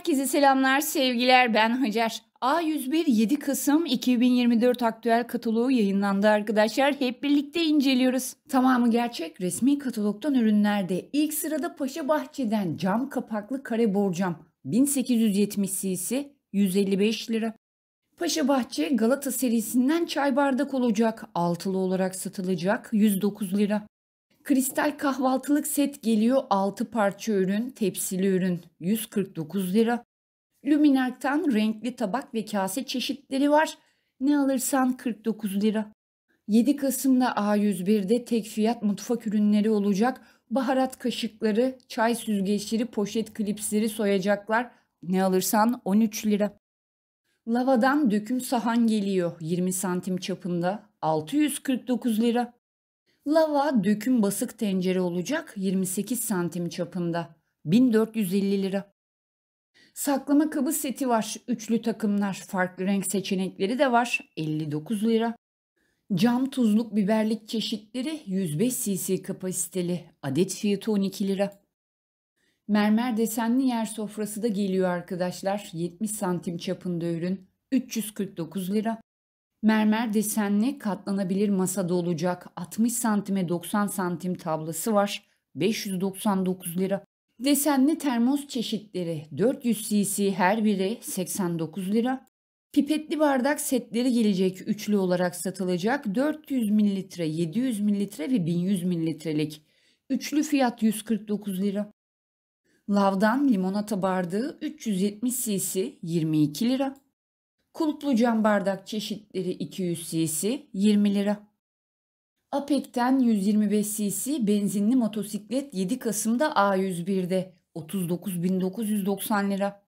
Herkese selamlar, sevgiler. Ben Hacer. A101 7 Kasım 2024 aktüel kataloğu yayınlandı arkadaşlar. Hep birlikte inceliyoruz. Tamamı gerçek resmi katalogdan ürünlerde. İlk sırada Paşa Bahçe'den cam kapaklı kare borcam 1870 cc 155 lira. Paşa Bahçe Galata serisinden çay bardak olacak. Altılı olarak satılacak 109 lira. Kristal kahvaltılık set geliyor 6 parça ürün, tepsili ürün 149 lira. Luminark'tan renkli tabak ve kase çeşitleri var. Ne alırsan 49 lira. 7 Kasım'da A101'de tek fiyat mutfak ürünleri olacak. Baharat kaşıkları, çay süzgeçleri, poşet klipsleri soyacaklar. Ne alırsan 13 lira. Lavadan döküm sahan geliyor 20 santim çapında 649 lira. Lava döküm basık tencere olacak 28 santim çapında. 1450 lira. Saklama kabı seti var. Üçlü takımlar, farklı renk seçenekleri de var. 59 lira. Cam tuzluk biberlik çeşitleri 105 cc kapasiteli. Adet fiyatı 12 lira. Mermer desenli yer sofrası da geliyor arkadaşlar. 70 santim çapında ürün. 349 lira. Mermer desenli katlanabilir masada olacak 60 santime 90 santim tablası var. 599 lira. Desenli termos çeşitleri 400 cc her biri 89 lira. Pipetli bardak setleri gelecek üçlü olarak satılacak 400 mililitre, 700 mililitre ve 1100 mililitrelik. Üçlü fiyat 149 lira. Lavdan limonata bardağı 370 cc 22 lira. Kulplu cam bardak çeşitleri 200 cc 20 lira. APEK'ten 125 cc benzinli motosiklet 7 Kasım'da A101'de 39.990 lira.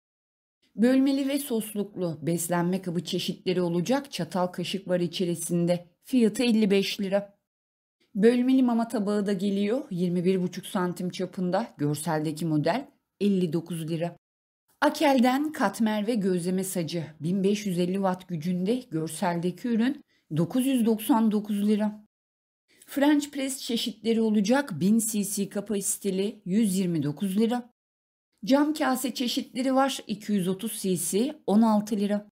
Bölmeli ve sosluklu beslenme kabı çeşitleri olacak çatal kaşık var içerisinde. Fiyatı 55 lira. Bölmeli mama tabağı da geliyor 21,5 santim çapında görseldeki model 59 lira. Akel'den katmer ve gözleme sacı 1550 watt gücünde görseldeki ürün 999 lira. French press çeşitleri olacak 1000 cc kapasiteli 129 lira. Cam kase çeşitleri var 230 cc 16 lira.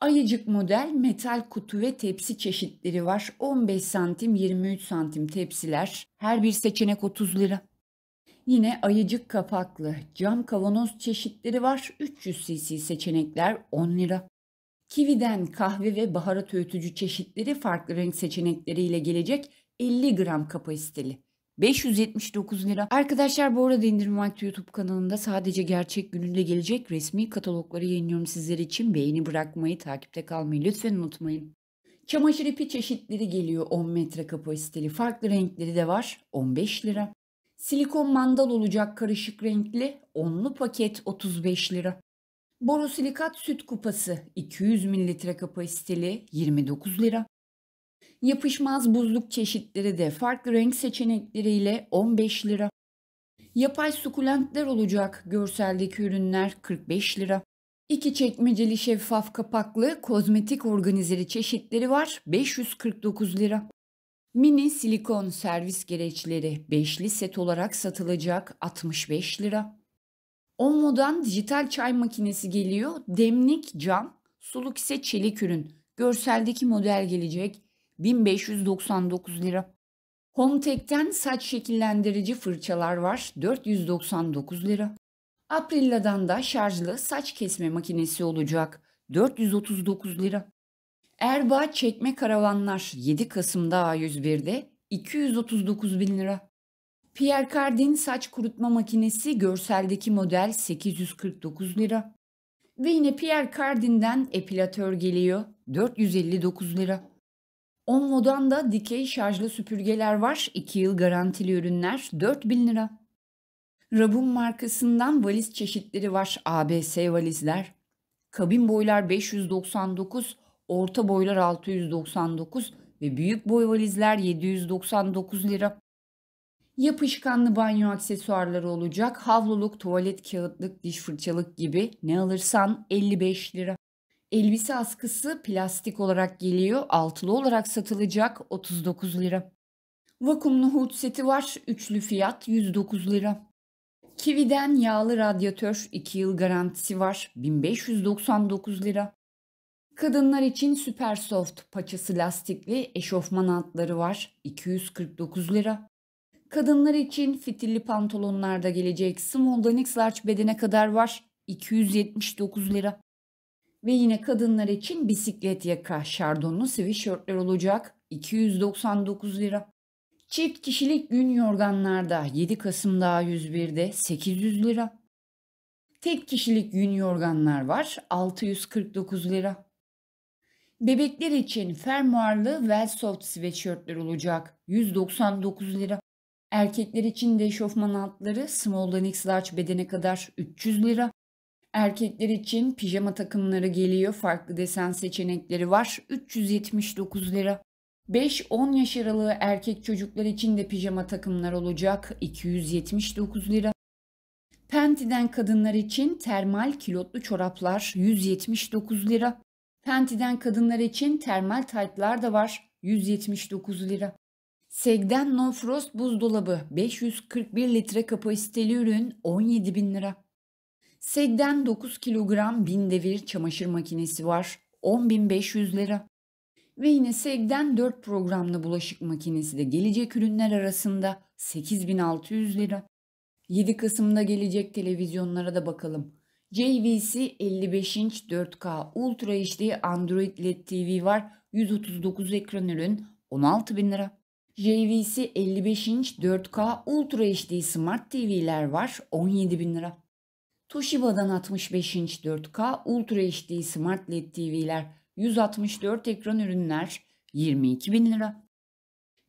Ayıcık model metal kutu ve tepsi çeşitleri var. 15 santim 23 santim tepsiler. Her bir seçenek 30 lira. Yine ayıcık kapaklı cam kavanoz çeşitleri var. 300 cc seçenekler 10 lira. Kividen kahve ve baharat öğütücü çeşitleri farklı renk seçenekleriyle gelecek 50 gram kapasiteli. 579 lira. Arkadaşlar bu arada İndirim Vakti YouTube kanalında sadece gerçek gününde gelecek resmi katalogları yayınlıyorum sizler için. Beğeni bırakmayı, takipte kalmayı lütfen unutmayın. Çamaşır ipi çeşitleri geliyor 10 metre kapasiteli. Farklı renkleri de var 15 lira. Silikon mandal olacak karışık renkli onlu paket 35 lira. Borosilikat süt kupası 200 mililitre kapasiteli 29 lira. Yapışmaz buzluk çeşitleri de farklı renk seçenekleriyle 15 lira. Yapay sukulentler olacak görseldeki ürünler 45 lira. İki çekmeceli şeffaf kapaklı kozmetik organizeri çeşitleri var 549 lira. Mini silikon servis gereçleri beşli set olarak satılacak 65 lira. Omodan dijital çay makinesi geliyor. Demlik cam, suluk ise çelik ürün. Görseldeki model gelecek 1599 lira. Hometech'ten saç şekillendirici fırçalar var 499 lira. Aprilla'dan da şarjlı saç kesme makinesi olacak 439 lira. Erbaa çekme karavanlar 7 Kasım'da A101'de 239 bin lira. Pierre Cardin saç kurutma makinesi görseldeki model 849 lira. Ve yine Pierre Cardin'den epilatör geliyor 459 lira. Onvo'dan da dikey şarjlı süpürgeler var 2 yıl garantili ürünler 4000 lira. Rabun markasından valiz çeşitleri var ABS valizler. Kabin boylar 599, orta boylar 699 ve büyük boy valizler 799 lira. Yapışkanlı banyo aksesuarları olacak. Havluluk, tuvalet kağıtlık, diş fırçalık gibi ne alırsan 55 lira. Elbise askısı plastik olarak geliyor. Altılı olarak satılacak 39 lira. Vakumlu hud seti var. Üçlü fiyat 109 lira. Kivi'den yağlı radyatör 2 yıl garantisi var. 1599 lira. Kadınlar için süper soft paçası lastikli eşofman altları var. 249 lira. Kadınlar için fitilli pantolonlarda gelecek small'dan x large bedene kadar var. 279 lira. Ve yine kadınlar için bisiklet yaka şardonlu sweatshirtler olacak. 299 lira. Çift kişilik gün yorganlarda 7 Kasım'da 101'de 800 lira. Tek kişilik gün yorganlar var 649 lira. Bebekler için fermuarlı Velsoft sweatshirtler olacak. 199 lira. Erkekler için de şofman altları small'dan x large bedene kadar 300 lira. Erkekler için pijama takımları geliyor. Farklı desen seçenekleri var. 379 lira. 5-10 yaş aralığı erkek çocuklar için de pijama takımlar olacak. 279 lira. Penti'den kadınlar için termal kilotlu çoraplar 179 lira. Penti'den kadınlar için termal taytlar da var 179 lira. Seg'den No Frost buzdolabı 541 litre kapasiteli ürün 17 bin lira. Seg'den 9 kilogram bin devir çamaşır makinesi var 10.500 lira. Ve yine Seg'den 4 programlı bulaşık makinesi de gelecek ürünler arasında 8.600 lira. 7 Kasım'da gelecek televizyonlara da bakalım. JVC 55 inç 4K Ultra HD Android LED TV var. 139 ekran ürün 16 bin lira. JVC 55 inç 4K Ultra HD Smart TV'ler var 17 bin lira. Toshiba'dan 65 inç 4K Ultra HD Smart LED TV'ler 164 ekran ürünler 22 bin lira.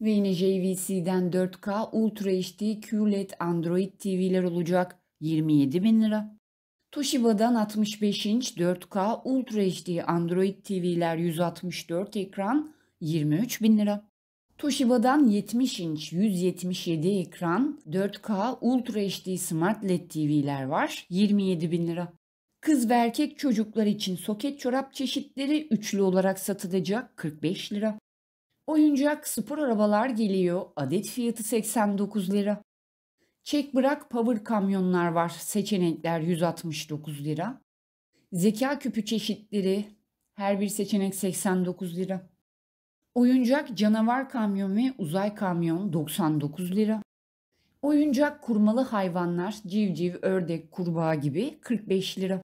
Ve yine JVC'den 4K Ultra HD QLED Android TV'ler olacak 27 bin lira. Toshiba'dan 65 inç 4K Ultra HD Android TV'ler 164 ekran 23 bin lira. Toshiba'dan 70 inç 177 ekran 4K Ultra HD Smart LED TV'ler var 27 bin lira. Kız ve erkek çocuklar için soket çorap çeşitleri üçlü olarak satılacak 45 lira. Oyuncak spor arabalar geliyor adet fiyatı 89 lira. Çek bırak power kamyonlar var. Seçenekler 169 lira. Zeka küpü çeşitleri her bir seçenek 89 lira. Oyuncak canavar kamyon ve uzay kamyon 99 lira. Oyuncak kurmalı hayvanlar civciv, ördek, kurbağa gibi 45 lira.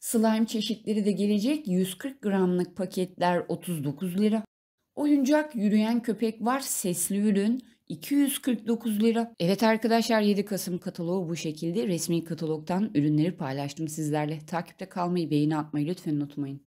Slime çeşitleri de gelecek 140 gramlık paketler 39 lira. Oyuncak yürüyen köpek var sesli ürün 249 lira. Evet arkadaşlar 7 Kasım kataloğu bu şekilde. Resmi katalogdan ürünleri paylaştım sizlerle. Takipte kalmayı, beğeni atmayı lütfen unutmayın.